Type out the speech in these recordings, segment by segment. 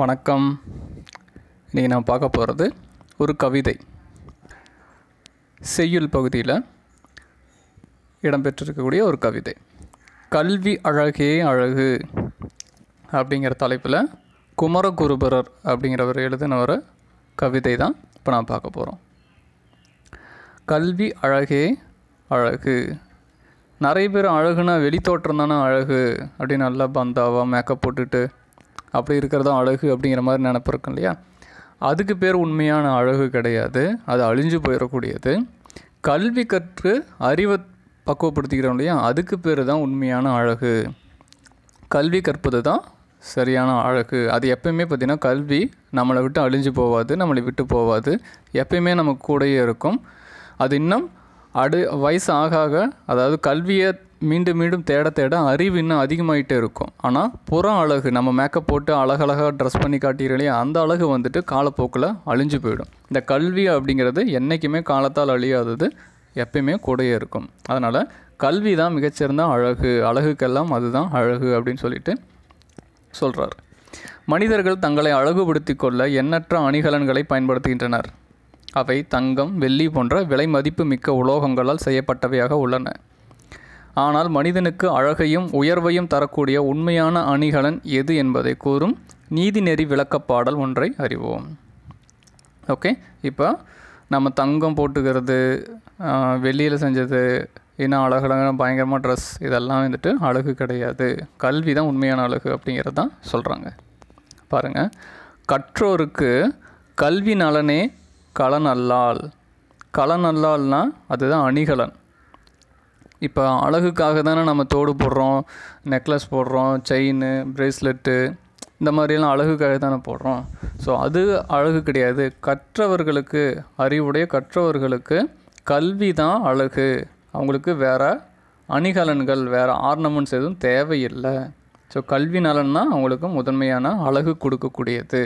வணக்கம் இன்றைக்கி நான் பார்க்க போகிறது ஒரு கவிதை செய்யுள் பகுதியில் இடம்பெற்றிருக்கக்கூடிய ஒரு கவிதை கல்வி அழகே அழகு அப்படிங்கிற தலைப்பில் குமரகுருபரர் அப்படிங்கிறவர் எழுதின ஒரு கவிதை தான் இப்போ நான் பார்க்க போகிறோம் கல்வி அழகே அழகு நிறைய பேர் அழகுனா வெளித்தோற்றம் தானே அழகு அப்படின்னு நல்லா பந்தாவாக மேக்கப் போட்டுட்டு அப்படி தான் அழகு அப்படிங்கிற மாதிரி நினப்பிருக்கும் இல்லையா அதுக்கு பேர் உண்மையான அழகு கிடையாது அது அழிஞ்சு போயிடக்கூடியது கல்வி கற்று அறிவை பக்குவப்படுத்திக்கிறோம் இல்லையா அதுக்கு பேர் தான் உண்மையான அழகு கல்வி கற்பது தான் சரியான அழகு அது எப்பயுமே பார்த்திங்கன்னா கல்வி நம்மளை விட்டு அழிஞ்சு போகாது நம்மளை விட்டு போகாது எப்பயுமே நம்ம கூடயே இருக்கும் அது இன்னும் அடு வயசு ஆக ஆக அதாவது கல்வியை மீண்டும் மீண்டும் தேட தேட அறிவு இன்னும் அதிகமாகிட்டே இருக்கும் ஆனால் புற அழகு நம்ம மேக்கப் போட்டு அழகழகாக ட்ரெஸ் பண்ணி காட்டிடுறலையே அந்த அழகு வந்துட்டு காலப்போக்கில் அழிஞ்சு போயிடும் இந்த கல்வி அப்படிங்கிறது என்றைக்குமே காலத்தால் அழியாதது எப்பயுமே கூடையே இருக்கும் அதனால் கல்வி தான் மிகச்சிறந்த அழகு அழகுக்கெல்லாம் அதுதான் அழகு அப்படின்னு சொல்லிட்டு சொல்கிறார் மனிதர்கள் தங்களை அழகுபடுத்தி கொள்ள எண்ணற்ற அணிகலன்களை பயன்படுத்துகின்றனர் அவை தங்கம் வெள்ளி போன்ற விலை மதிப்பு மிக்க உலோகங்களால் செய்யப்பட்டவையாக உள்ளன ஆனால் மனிதனுக்கு அழகையும் உயர்வையும் தரக்கூடிய உண்மையான அணிகலன் எது என்பதை கூறும் நீதிநெறி விளக்கப்பாடல் ஒன்றை அறிவோம் ஓகே இப்போ நம்ம தங்கம் போட்டுக்கிறது வெளியில் செஞ்சது இன்னும் அழகழகான பயங்கரமாக ட்ரெஸ் இதெல்லாம் வந்துட்டு அழகு கிடையாது கல்வி தான் உண்மையான அழகு அப்படிங்கிறது தான் சொல்கிறாங்க பாருங்கள் கற்றோருக்கு கல்வி நலனே கலன் அல்லால் கலன் அல்லால்னா அதுதான் அணிகலன் இப்போ அழகுக்காக தானே நம்ம தோடு போடுறோம் நெக்லஸ் போடுறோம் செயின்னு ப்ரேஸ்லெட்டு இந்த மாதிரியெல்லாம் அழகுக்காக தானே போடுறோம் ஸோ அது அழகு கிடையாது கற்றவர்களுக்கு அறிவுடைய கற்றவர்களுக்கு கல்வி தான் அழகு அவங்களுக்கு வேறு அணிகலன்கள் வேறு ஆர்னமெண்ட்ஸ் எதுவும் தேவையில்லை ஸோ கல்வி நலன் தான் அவங்களுக்கு முதன்மையான அழகு கொடுக்கக்கூடியது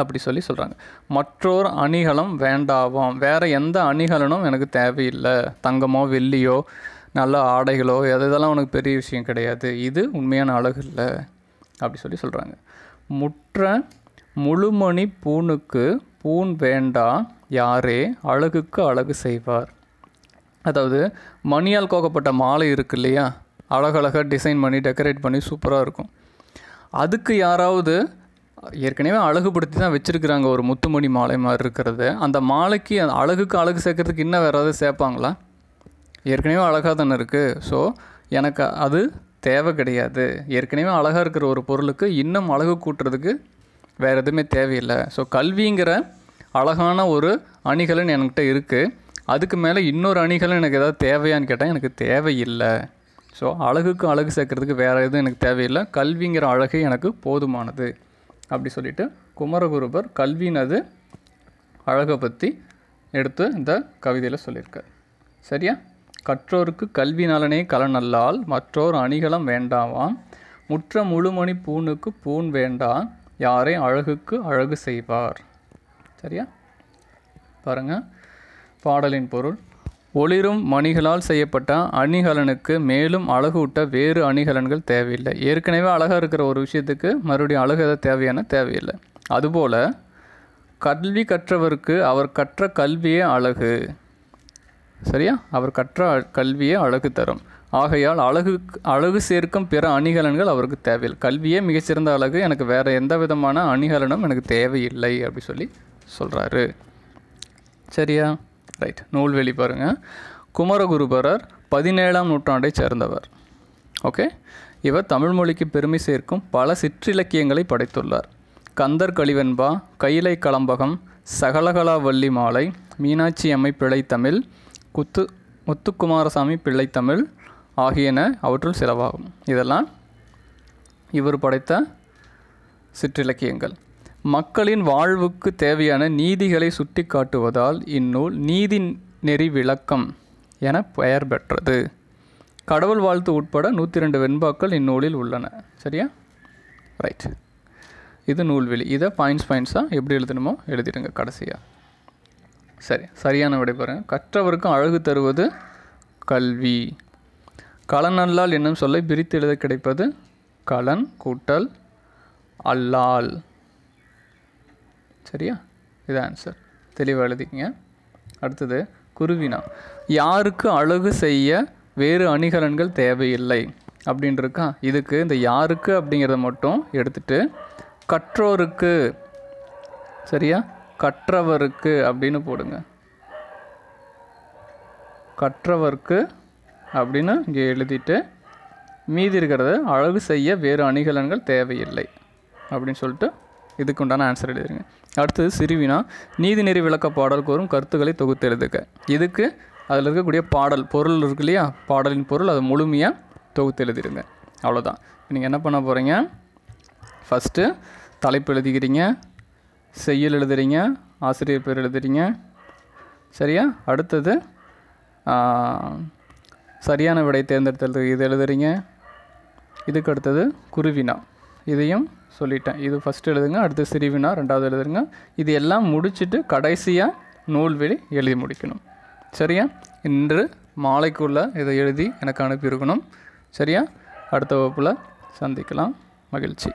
அப்படி சொல்லி சொல்கிறாங்க மற்றொரு அணிகலம் வேண்டாவாம் வேறு எந்த அணிகலனும் எனக்கு தேவையில்லை தங்கமோ வெள்ளியோ நல்ல ஆடைகளோ எது இதெல்லாம் உனக்கு பெரிய விஷயம் கிடையாது இது உண்மையான அழகு இல்லை அப்படி சொல்லி சொல்கிறாங்க முற்ற முழுமணி பூணுக்கு பூண் வேண்டா யாரே அழகுக்கு அழகு செய்வார் அதாவது மணியால் கோக்கப்பட்ட மாலை இருக்கு இல்லையா அழகழகாக டிசைன் பண்ணி டெக்கரேட் பண்ணி சூப்பராக இருக்கும் அதுக்கு யாராவது ஏற்கனவே அழகுபடுத்தி தான் வச்சுருக்குறாங்க ஒரு முத்துமணி மாலை மாதிரி இருக்கிறது அந்த மாலைக்கு அந்த அழகுக்கு அழகு சேர்க்குறதுக்கு இன்னும் வேறு ஏதாவது சேர்ப்பாங்களா ஏற்கனவே அழகாக தானே இருக்குது ஸோ எனக்கு அது தேவை கிடையாது ஏற்கனவே அழகாக இருக்கிற ஒரு பொருளுக்கு இன்னும் அழகு கூட்டுறதுக்கு வேறு எதுவுமே தேவையில்லை ஸோ கல்விங்கிற அழகான ஒரு அணிகலன் என்கிட்ட இருக்குது அதுக்கு மேலே இன்னொரு அணிகலன் எனக்கு ஏதாவது தேவையான்னு கேட்டால் எனக்கு தேவையில்லை ஸோ அழகுக்கு அழகு சேர்க்குறதுக்கு வேறு எதுவும் எனக்கு தேவையில்லை கல்விங்கிற அழகு எனக்கு போதுமானது அப்படி சொல்லிட்டு குமரகுருபர் கல்வினது அழகை பற்றி எடுத்து இந்த கவிதையில் சொல்லியிருக்கார் சரியா கற்றோருக்கு கல்வி நலனே கலனல்லால் மற்றோர் அணிகலம் வேண்டாவாம் முற்ற முழுமணி பூணுக்கு பூண் வேண்டாம் யாரை அழகுக்கு அழகு செய்வார் சரியா பாருங்கள் பாடலின் பொருள் ஒளிரும் மணிகளால் செய்யப்பட்ட அணிகலனுக்கு மேலும் அழகூட்ட வேறு அணிகலன்கள் தேவையில்லை ஏற்கனவே அழகாக இருக்கிற ஒரு விஷயத்துக்கு மறுபடியும் அழகு எதாவது தேவையான தேவையில்லை அதுபோல் கல்வி கற்றவருக்கு அவர் கற்ற கல்வியே அழகு சரியா அவர் கற்ற கல்வியே அழகு தரும் ஆகையால் அழகு அழகு சேர்க்கும் பிற அணிகலன்கள் அவருக்கு தேவையில்லை கல்வியே மிகச்சிறந்த அழகு எனக்கு வேறு எந்த விதமான அணிகலனும் எனக்கு தேவையில்லை அப்படி சொல்லி சொல்கிறாரு சரியா ரைட் நூல்வெளி பாருங்கள் குமரகுருபரர் பதினேழாம் நூற்றாண்டை சேர்ந்தவர் ஓகே இவர் தமிழ்மொழிக்கு பெருமை சேர்க்கும் பல சிற்றிலக்கியங்களை படைத்துள்ளார் கந்தர் கழிவெண்பா கைலை கலம்பகம் சகலகலா வள்ளி மாலை மீனாட்சி அம்மை பிழைத்தமிழ் குத்து முத்துக்குமாரசாமி பிள்ளைத்தமிழ் ஆகியன அவற்றுள் சிலவாகும் இதெல்லாம் இவர் படைத்த சிற்றிலக்கியங்கள் மக்களின் வாழ்வுக்கு தேவையான நீதிகளை சுட்டி காட்டுவதால் இந்நூல் நீதி நெறி விளக்கம் என பெயர் பெற்றது கடவுள் வாழ்த்து உட்பட நூற்றி ரெண்டு வெண்பாக்கள் இந்நூலில் உள்ளன சரியா ரைட் இது நூல்வெளி இதை பாயிண்ட்ஸ் பாயிண்ட்ஸாக எப்படி எழுதணுமோ எழுதிடுங்க கடைசியாக சரி சரியான விடை பாருங்கள் கற்றவருக்கும் அழகு தருவது கல்வி கலனல்லால் என்னும் சொல்லை பிரித்து எழுத கிடைப்பது கலன் கூட்டல் அல்லால் சரியா இது ஆன்சர் தெளிவாக எழுதிக்கிங்க அடுத்தது குருவினா யாருக்கு அழகு செய்ய வேறு அணிகலன்கள் தேவையில்லை அப்படின்னு இதுக்கு இந்த யாருக்கு அப்படிங்கிறத மட்டும் எடுத்துட்டு கற்றோருக்கு சரியா கற்றவருக்கு அப்படின்னு போடுங்க கற்றவர்க்கு அப்படின்னு இங்கே எழுதிட்டு மீதி இருக்கிறத அழகு செய்ய வேறு அணிகலன்கள் தேவையில்லை அப்படின்னு சொல்லிட்டு இதுக்கு உண்டான ஆன்சர் எழுதிருங்க அடுத்தது சிறுவினா நீதிநெறி விளக்க பாடல் கோரும் கருத்துக்களை தொகுத்து எழுதுக இதுக்கு அதில் இருக்கக்கூடிய பாடல் பொருள் இருக்கு இல்லையா பாடலின் பொருள் அதை முழுமையாக தொகுத்து எழுதிடுங்க அவ்வளோதான் நீங்கள் என்ன பண்ண போகிறீங்க ஃபஸ்ட்டு தலைப்பு எழுதிக்கிறீங்க செய்யல் எழுதுறீங்க ஆசிரியர் பேர் எழுதுறீங்க சரியா அடுத்தது சரியான விடை தேர்ந்தெடுத்து இது எழுதுறீங்க இதுக்கு அடுத்தது குருவினா இதையும் சொல்லிட்டேன் இது ஃபஸ்ட்டு எழுதுங்க அடுத்து சிறிவினா ரெண்டாவது எழுதுங்க இது எல்லாம் முடிச்சுட்டு கடைசியாக வெளி எழுதி முடிக்கணும் சரியா இன்று மாலைக்குள்ளே இதை எழுதி எனக்கு அனுப்பியிருக்கணும் சரியா அடுத்த வகுப்பில் சந்திக்கலாம் மகிழ்ச்சி